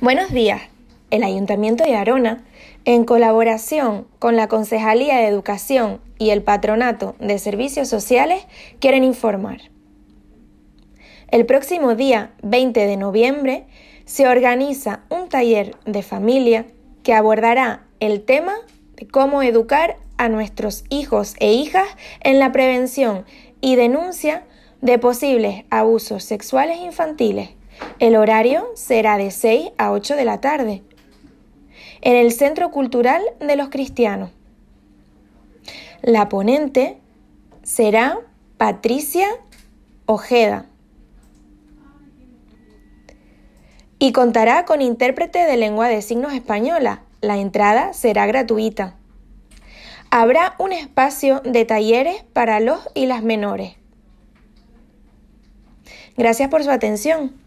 Buenos días. El Ayuntamiento de Arona, en colaboración con la Concejalía de Educación y el Patronato de Servicios Sociales, quieren informar. El próximo día 20 de noviembre se organiza un taller de familia que abordará el tema de cómo educar a nuestros hijos e hijas en la prevención y denuncia de posibles abusos sexuales infantiles. El horario será de 6 a 8 de la tarde, en el Centro Cultural de los Cristianos. La ponente será Patricia Ojeda y contará con intérprete de lengua de signos española. La entrada será gratuita. Habrá un espacio de talleres para los y las menores. Gracias por su atención.